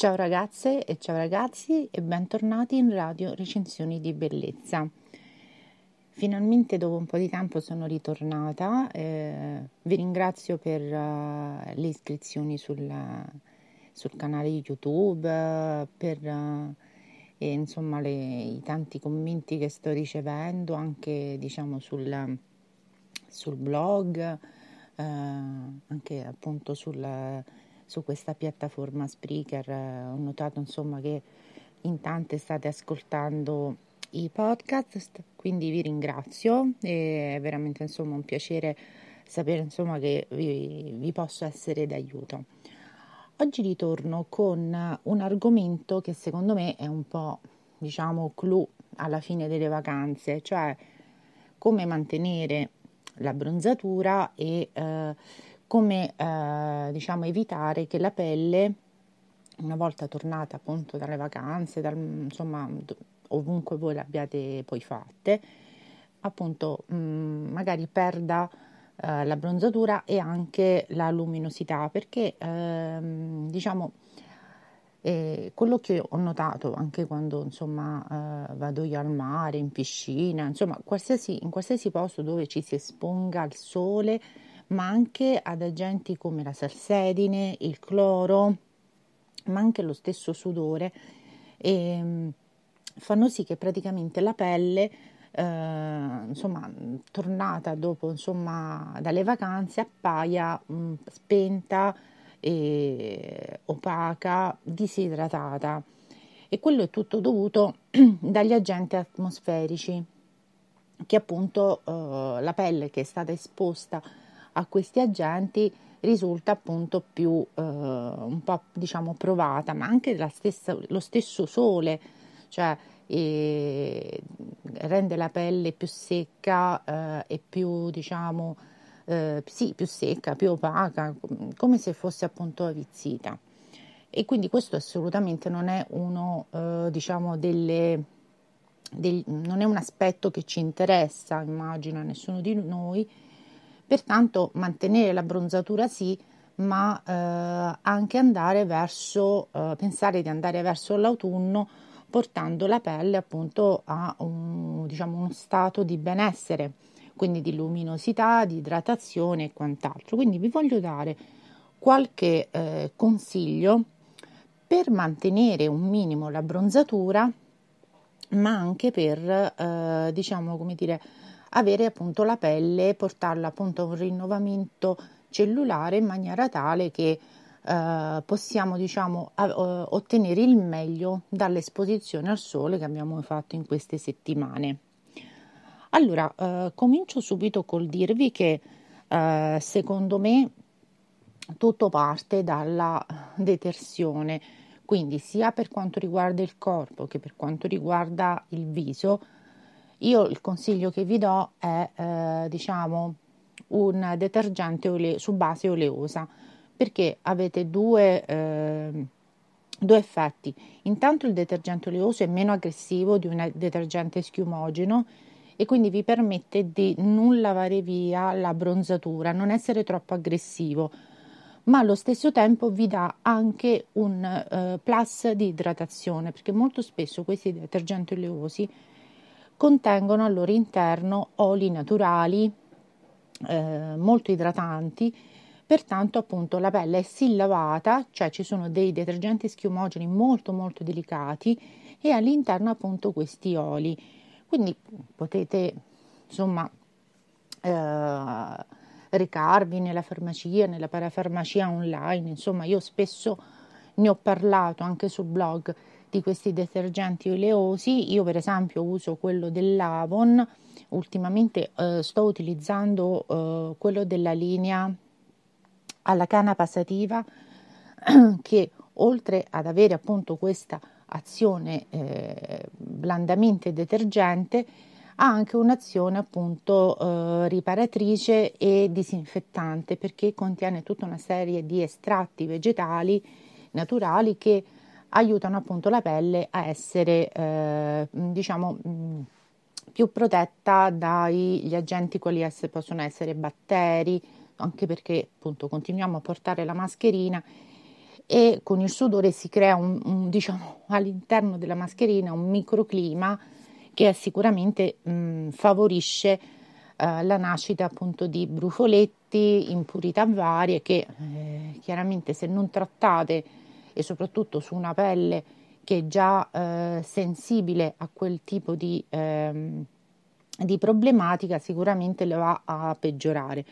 Ciao ragazze e ciao ragazzi e bentornati in Radio Recensioni di Bellezza. Finalmente dopo un po' di tempo sono ritornata, eh, vi ringrazio per uh, le iscrizioni sul, sul, canale YouTube, per uh, e, insomma, le, i tanti commenti che sto ricevendo anche diciamo, sul, sul blog, uh, anche appunto sul su questa piattaforma Spreaker. Eh, ho notato insomma che in tante state ascoltando i podcast, quindi vi ringrazio, è veramente insomma un piacere sapere insomma che vi, vi posso essere d'aiuto. Oggi ritorno con un argomento che secondo me è un po' diciamo clou alla fine delle vacanze, cioè come mantenere la bronzatura e eh, come eh, diciamo, evitare che la pelle, una volta tornata appunto dalle vacanze, dal, insomma ovunque voi l'abbiate poi fatte, appunto mh, mm, magari perda eh, la bronzatura e anche la luminosità, perché ehm, diciamo e eh, quello che ho notato anche quando insomma eh, vado io al mare, in piscina, insomma qualsiasi, in qualsiasi posto dove ci si esponga al sole, ma anche ad agenti come la salsedine, il cloro, ma anche lo stesso sudore, e ehm, fanno sì che praticamente la pelle, eh, insomma, tornata dopo, insomma, dalle vacanze, appaia mh, mm, spenta, e opaca, disidratata. E quello è tutto dovuto dagli agenti atmosferici, che appunto eh, la pelle che è stata esposta a questi agenti risulta appunto più eh, un po' diciamo provata, ma anche stessa, lo stesso sole, cioè eh, rende la pelle più secca eh, e più diciamo eh, sì, più secca, più opaca, come se fosse appunto avvizzita. E quindi questo assolutamente non è uno eh, diciamo delle del, non è un aspetto che ci interessa, immagino, a nessuno di noi Pertanto mantenere l'abbronzatura sì, ma eh, anche andare verso, eh, pensare di andare verso l'autunno portando la pelle appunto a un, diciamo, uno stato di benessere, quindi di luminosità, di idratazione e quant'altro. Quindi vi voglio dare qualche eh, consiglio per mantenere un minimo l'abbronzatura, ma anche per, eh, diciamo, come dire, avere appunto la pelle, portarla appunto a un rinnovamento cellulare in maniera tale che eh, possiamo diciamo a, a, ottenere il meglio dall'esposizione al sole che abbiamo fatto in queste settimane. Allora, eh, comincio subito col dirvi che eh, secondo me tutto parte dalla detersione, quindi sia per quanto riguarda il corpo che per quanto riguarda il viso, io il consiglio che vi do è eh, diciamo un detergente ole- su base oleosa perché avete due, eh, due, effetti. Intanto il detergente oleoso è meno aggressivo di un detergente schiumogeno e quindi vi permette di non lavare via la bronzatura, non essere troppo aggressivo, ma allo stesso tempo vi dà anche un eh, plus di idratazione, perché molto spesso questi detergenti oleosi contengono al loro interno oli naturali eh, molto idratanti, pertanto appunto la pelle è sì lavata, cioè ci sono dei detergenti schiumogeni molto molto delicati e all'interno appunto questi oli. Quindi potete insomma eh, recarvi nella farmacia, nella parafarmacia online, insomma io spesso ne ho parlato anche sul blog di questi detergenti oleosi. Io per esempio uso quello dell'Avon, ultimamente eh, sto utilizzando eh, quello della linea alla canna passativa che oltre ad avere appunto questa azione eh, blandamente detergente ha anche un'azione appunto eh, riparatrice e disinfettante perché contiene tutta una serie di estratti vegetali naturali che aiutano appunto la pelle a essere eh, diciamo mm, più protetta dagli agenti quali possono essere batteri, anche perché appunto continuiamo a portare la mascherina e con il sudore si crea un, un, diciamo, all'interno della mascherina un microclima che sicuramente mh, mm, favorisce eh, la nascita appunto di brufoletti, impurità varie che eh, chiaramente se non trattate e soprattutto su una pelle che è già eh, sensibile a quel tipo di, ehm, di problematica, sicuramente le va a peggiorare.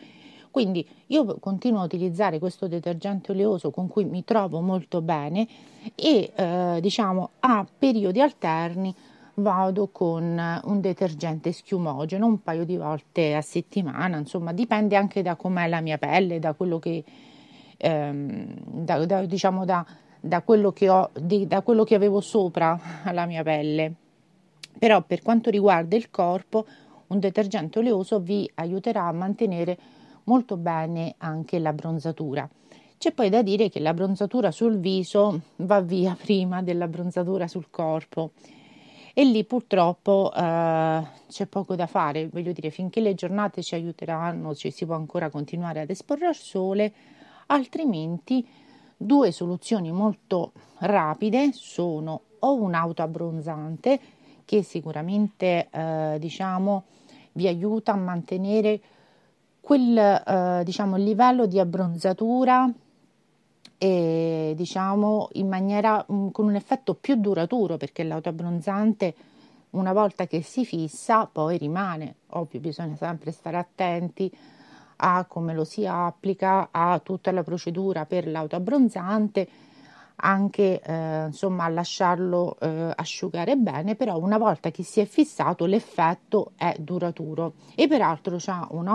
Quindi io continuo a utilizzare questo detergente oleoso con cui mi trovo molto bene e eh, diciamo a periodi alterni vado con un detergente schiumogeno un paio di volte a settimana, insomma dipende anche da com'è la mia pelle, da quello che ehm, da, da, diciamo da da quello che, ho, di, da quello che avevo sopra alla mia pelle. Però per quanto riguarda il corpo, un detergente oleoso vi aiuterà a mantenere molto bene anche la bronzatura. C'è poi da dire che la bronzatura sul viso va via prima dell'abbronzatura sul corpo e lì purtroppo eh, c'è poco da fare, voglio dire finché le giornate ci aiuteranno ci si può ancora continuare ad esporre al sole, altrimenti Due soluzioni molto rapide sono o un'auto abbronzante che sicuramente eh, diciamo vi aiuta a mantenere quel eh, diciamo livello di abbronzatura e, diciamo in maniera mm, con un effetto più duraturo perché l'auto abbronzante una volta che si fissa poi rimane ovvio bisogna sempre stare attenti a come lo si applica, a tutta la procedura per l'autoabbronzante, anche eh, insomma a lasciarlo eh, asciugare bene, però una volta che si è fissato l'effetto è duraturo e peraltro ha un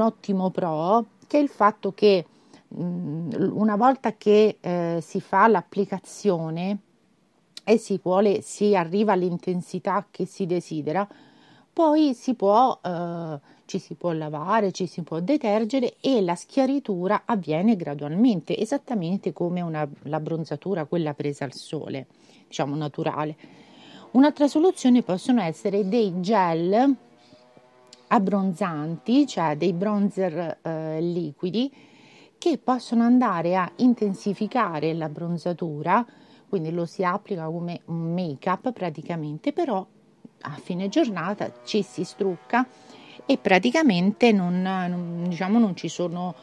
ottimo pro che è il fatto che mh, mm, una volta che eh, si fa l'applicazione e si, vuole, si arriva all'intensità che si desidera, poi si può eh, ci si può lavare, ci si può detergere e la schiaritura avviene gradualmente, esattamente come una, la bronzatura, quella presa al sole, diciamo naturale. Un'altra soluzione possono essere dei gel abbronzanti, cioè dei bronzer eh, liquidi che possono andare a intensificare la bronzatura, quindi lo si applica come un make up praticamente, però a fine giornata ci si strucca e praticamente non, non, diciamo, non ci sono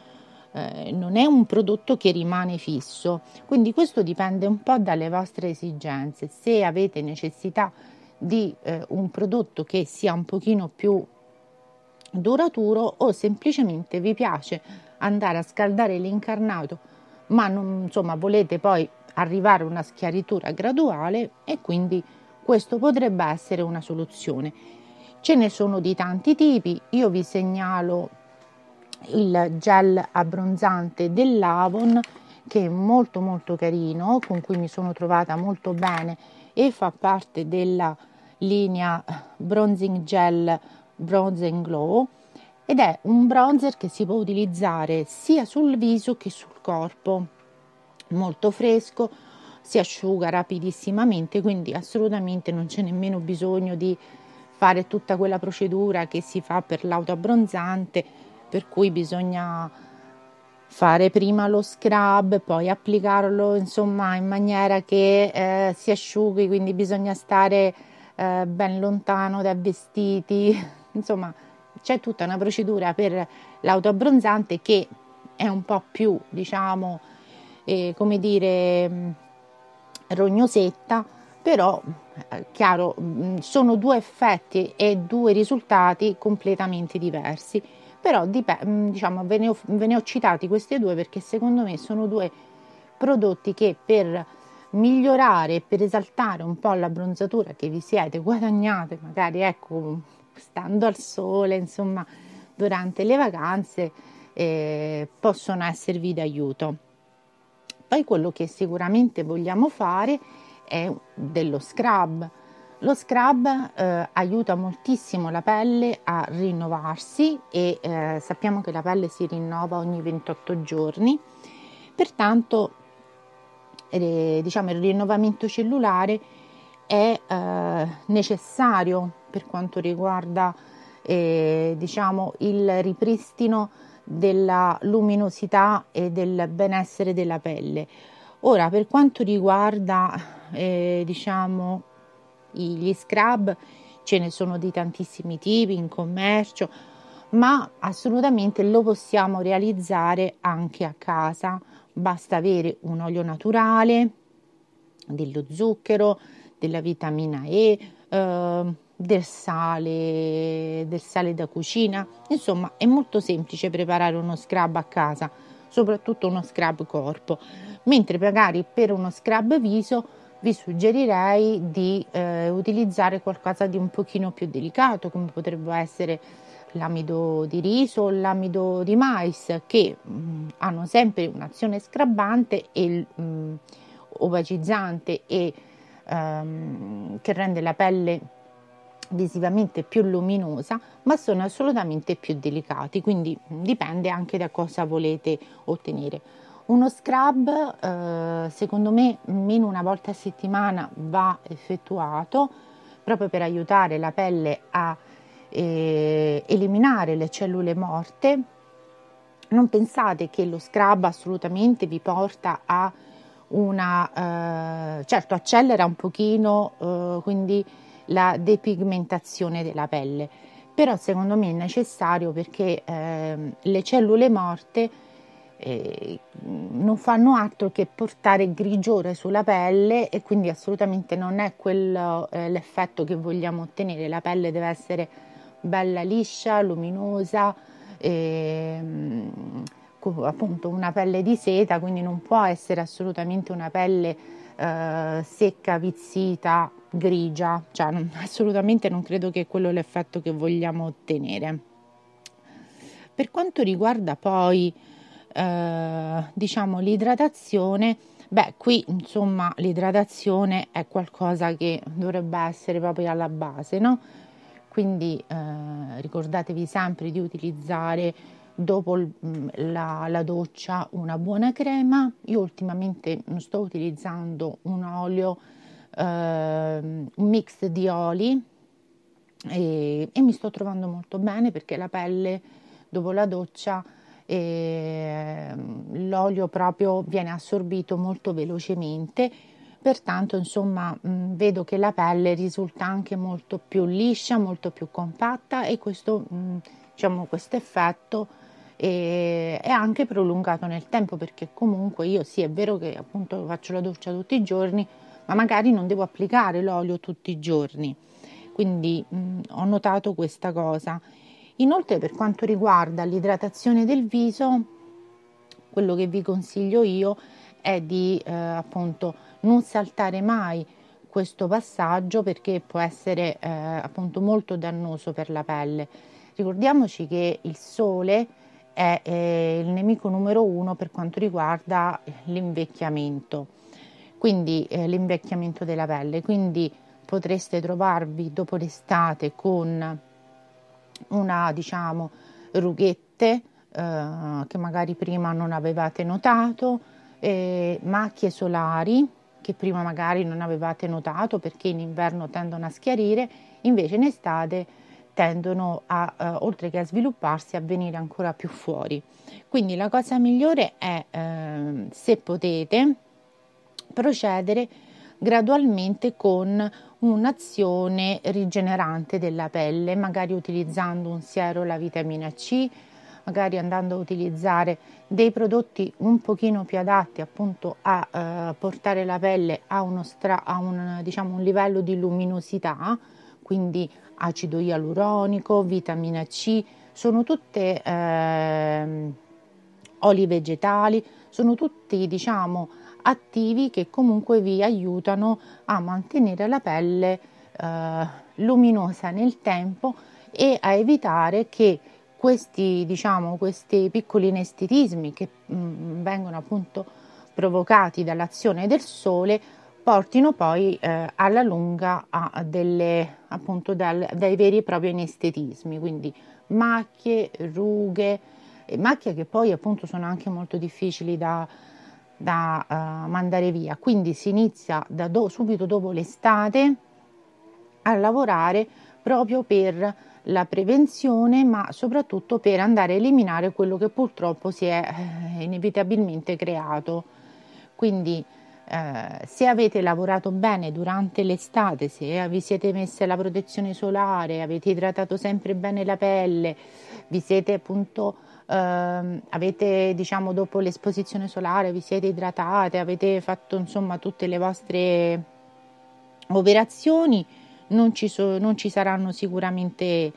eh, non è un prodotto che rimane fisso, quindi questo dipende un po' dalle vostre esigenze. Se avete necessità di eh, un prodotto che sia un pochino più duraturo o semplicemente vi piace andare a scaldare l'incarnato, ma non, insomma, volete poi arrivare a una schiaritura graduale e quindi questo potrebbe essere una soluzione. Ce ne sono di tanti tipi, io vi segnalo il gel abbronzante dell'Avon che è molto molto carino, con cui mi sono trovata molto bene e fa parte della linea Bronzing Gel Bronzing Glow ed è un bronzer che si può utilizzare sia sul viso che sul corpo, molto fresco, si asciuga rapidissimamente, quindi assolutamente non c'è nemmeno bisogno di fare tutta quella procedura che si fa per l'auto abbronzante, per cui bisogna fare prima lo scrub, poi applicarlo insomma in maniera che eh, si asciughi, quindi bisogna stare eh, ben lontano dai vestiti, insomma c'è tutta una procedura per l'auto abbronzante che è un po' più diciamo eh, come dire mm, rognosetta però eh, chiaro mm, sono due effetti e due risultati completamente diversi però mm, diciamo ve ne, ho, ve ne ho citati questi due perché secondo me sono due prodotti che per migliorare per esaltare un po' la bronzatura che vi siete guadagnate magari ecco stando al sole insomma durante le vacanze eh, possono esservi d'aiuto poi quello che sicuramente vogliamo fare è è dello scrub. Lo scrub eh, aiuta moltissimo la pelle a rinnovarsi e eh, sappiamo che la pelle si rinnova ogni 28 giorni, pertanto eh, diciamo, il rinnovamento cellulare è eh, necessario per quanto riguarda eh, diciamo, il ripristino della luminosità e del benessere della pelle. Ora, per quanto riguarda eh, diciamo, gli scrub, ce ne sono di tantissimi tipi in commercio, ma assolutamente lo possiamo realizzare anche a casa. Basta avere un olio naturale, dello zucchero, della vitamina E, eh, del sale, del sale da cucina. Insomma, è molto semplice preparare uno scrub a casa soprattutto uno scrub corpo, mentre magari per uno scrub viso vi suggerirei di eh, utilizzare qualcosa di un pochino più delicato, come potrebbe essere l'amido di riso o l'amido di mais, che mh, mm, hanno sempre un'azione scrabbante e mh, mm, opacizzante e ehm, che rende la pelle visivamente più luminosa, ma sono assolutamente più delicati, quindi mm, dipende anche da cosa volete ottenere. Uno scrub, eh, secondo me, almeno una volta a settimana va effettuato proprio per aiutare la pelle a eh, eliminare le cellule morte. Non pensate che lo scrub assolutamente vi porta a una eh, certo accelera un pochino, eh, quindi la depigmentazione della pelle, però secondo me è necessario perché eh, le cellule morte eh, non fanno altro che portare grigiore sulla pelle e quindi assolutamente non è quello eh, l'effetto che vogliamo ottenere, la pelle deve essere bella liscia, luminosa, ehm, appunto una pelle di seta, quindi non può essere assolutamente una pelle eh, secca, vizzita, grigia, cioè non, assolutamente non credo che quello è l'effetto che vogliamo ottenere. Per quanto riguarda poi eh, diciamo l'idratazione, beh qui insomma l'idratazione è qualcosa che dovrebbe essere proprio alla base, no? Quindi eh, ricordatevi sempre di utilizzare dopo mm, la, la, doccia una buona crema. Io ultimamente sto utilizzando un olio, eh, un mix di oli e, e, mi sto trovando molto bene perché la pelle dopo la doccia eh, l'olio proprio viene assorbito molto velocemente. Pertanto, insomma, mm, vedo che la pelle risulta anche molto più liscia, molto più compatta e questo, mm, diciamo, questo effetto e è anche prolungato nel tempo perché comunque io sì è vero che appunto faccio la doccia tutti i giorni, ma magari non devo applicare l'olio tutti i giorni. Quindi mh, ho notato questa cosa. Inoltre per quanto riguarda l'idratazione del viso, quello che vi consiglio io è di eh, appunto non saltare mai questo passaggio perché può essere eh, appunto molto dannoso per la pelle. Ricordiamoci che il sole è eh, il nemico numero uno per quanto riguarda l'invecchiamento, quindi eh, l'invecchiamento della pelle. Quindi potreste trovarvi dopo l'estate con una, diciamo, rughette eh, che magari prima non avevate notato, macchie solari che prima magari non avevate notato perché in inverno tendono a schiarire, invece in estate tendono a, eh, oltre che a svilupparsi, a venire ancora più fuori. Quindi la cosa migliore è, eh, se potete, procedere gradualmente con un'azione rigenerante della pelle, magari utilizzando un siero la vitamina C, magari andando a utilizzare dei prodotti un pochino più adatti appunto a eh, portare la pelle a, stra- a un, diciamo, un livello di luminosità, quindi acido ialuronico, vitamina C, sono tutte eh, oli vegetali, sono tutti diciamo attivi che comunque vi aiutano a mantenere la pelle eh, luminosa nel tempo e a evitare che questi, diciamo, questi piccoli inestetismi che mh, mm, vengono appunto provocati dall'azione del sole portino poi eh, alla lunga a delle, appunto dal, dai veri e propri anestetismi, quindi macchie, rughe, macchie che poi appunto sono anche molto difficili da, da uh, mandare via. Quindi si inizia do, subito dopo l'estate a lavorare proprio per la prevenzione, ma soprattutto per andare a eliminare quello che purtroppo si è eh, inevitabilmente creato. Quindi eh, se avete lavorato bene durante l'estate, se vi siete messe la protezione solare, avete idratato sempre bene la pelle, vi siete appunto ehm, avete diciamo dopo l'esposizione solare vi siete idratate, avete fatto insomma tutte le vostre operazioni, non ci, so, non ci saranno sicuramente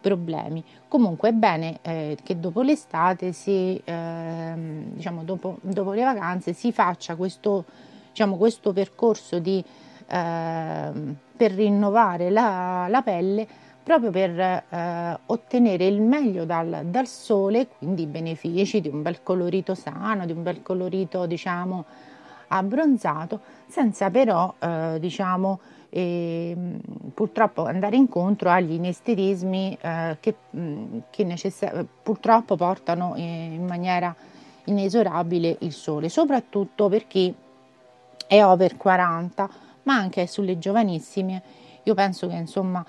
problemi. Comunque è bene eh, che dopo l'estate, si, eh, diciamo dopo, dopo, le vacanze, si faccia questo diciamo, questo percorso di, eh, per rinnovare la, la, pelle proprio per eh, ottenere il meglio dal, dal sole, quindi i benefici di un bel colorito sano, di un bel colorito diciamo abbronzato, senza però eh, diciamo e, ehm, purtroppo andare incontro agli inesterismi eh, che, mm, che necessar- purtroppo portano eh, in maniera inesorabile il sole, soprattutto per chi e over 40, ma anche sulle giovanissime. Io penso che insomma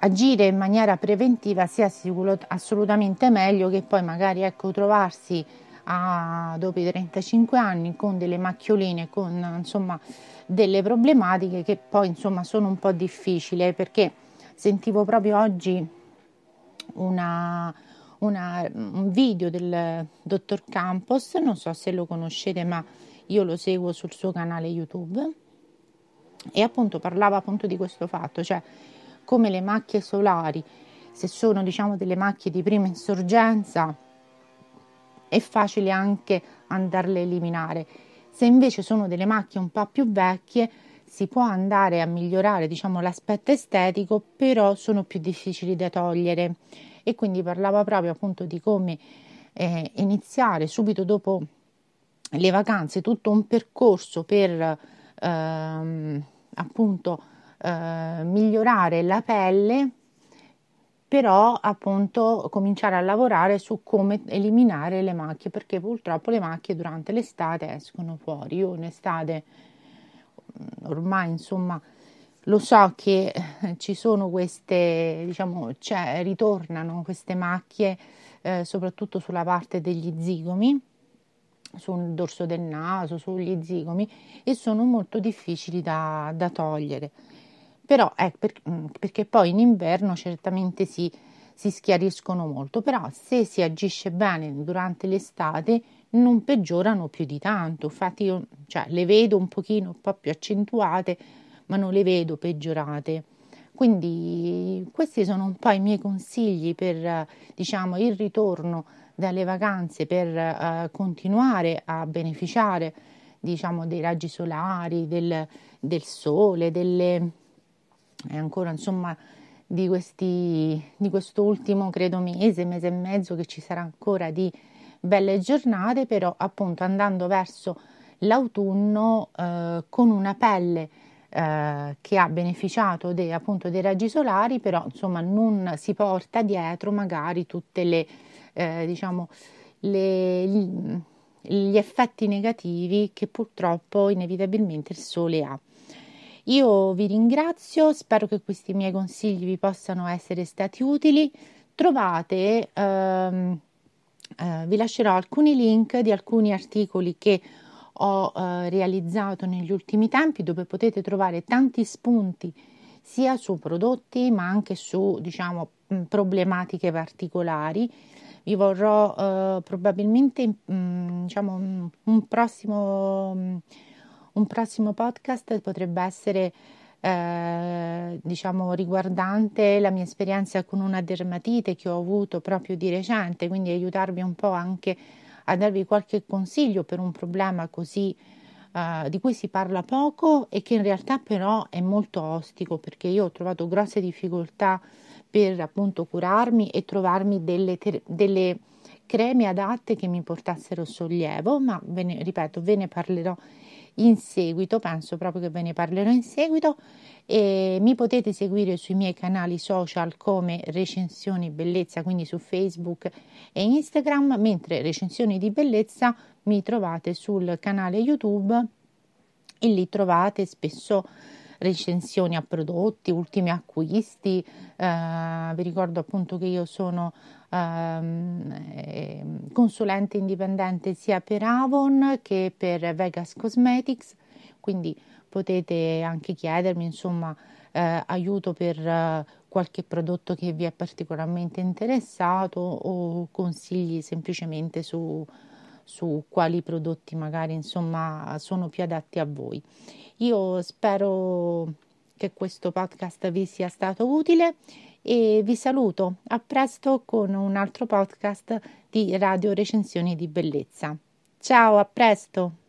agire in maniera preventiva sia sicuro, assolutamente meglio che poi magari ecco, trovarsi a, dopo i 35 anni con delle macchioline, con insomma, delle problematiche che poi insomma, sono un po' difficili perché sentivo proprio oggi una, una, un video del dottor Campos, non so se lo conoscete ma io lo seguo sul suo canale YouTube e appunto parlava appunto di questo fatto, cioè come le macchie solari, se sono diciamo delle macchie di prima insorgenza, è facile anche andarle a eliminare. Se invece sono delle macchie un po' più vecchie, si può andare a migliorare diciamo, l'aspetto estetico, però sono più difficili da togliere. E quindi parlava proprio appunto di come eh, iniziare subito dopo le vacanze, tutto un percorso per ehm, appunto eh, migliorare la pelle, però appunto cominciare a lavorare su come eliminare le macchie, perché purtroppo le macchie durante l'estate escono fuori. Io in estate mm, ormai insomma lo so che eh, ci sono queste, diciamo, cioè, ritornano queste macchie eh, soprattutto sulla parte degli zigomi sul dorso del naso, sugli zigomi e sono molto difficili da, da togliere. Però eh, per, mm, perché poi in inverno certamente si, si schiariscono molto, però se si agisce bene durante l'estate non peggiorano più di tanto, infatti io cioè, le vedo un pochino un po' più accentuate, ma non le vedo peggiorate. Quindi questi sono un po' i miei consigli per diciamo, il ritorno dalle vacanze per eh, continuare a beneficiare diciamo, dei raggi solari, del, del sole, delle, e eh, ancora insomma di, questi, di quest'ultimo credo mese, mese e mezzo che ci sarà ancora di belle giornate, però appunto andando verso l'autunno eh, con una pelle eh, che ha beneficiato de, appunto dei raggi solari, però insomma non si porta dietro magari tutte le eh, diciamo, le, gli effetti negativi che purtroppo inevitabilmente il sole ha. Io vi ringrazio, spero che questi miei consigli vi possano essere stati utili. Trovate, ehm, eh, vi lascerò alcuni link di alcuni articoli che ho eh, realizzato negli ultimi tempi dove potete trovare tanti spunti sia su prodotti ma anche su diciamo, problematiche particolari vi vorrò eh, probabilmente mh, mm, diciamo, un, mm, un, prossimo, mm, un prossimo podcast potrebbe essere eh, diciamo riguardante la mia esperienza con una dermatite che ho avuto proprio di recente, quindi aiutarvi un po' anche a darvi qualche consiglio per un problema così eh, di cui si parla poco e che in realtà però è molto ostico perché io ho trovato grosse difficoltà per appunto curarmi e trovarmi delle, ter- delle creme adatte che mi portassero sollievo, ma ve ne, ripeto, ve ne parlerò in seguito, penso proprio che ve ne parlerò in seguito e mi potete seguire sui miei canali social come recensioni bellezza, quindi su Facebook e Instagram, mentre recensioni di bellezza mi trovate sul canale YouTube e lì trovate spesso recensioni a prodotti, ultimi acquisti. Eh, vi ricordo appunto che io sono ehm, eh, consulente indipendente sia per Avon che per Vegas Cosmetics, quindi potete anche chiedermi insomma eh, aiuto per eh, qualche prodotto che vi è particolarmente interessato o consigli semplicemente su su quali prodotti magari insomma sono più adatti a voi. Io spero che questo podcast vi sia stato utile e vi saluto a presto con un altro podcast di Radio Recensioni di Bellezza. Ciao, a presto!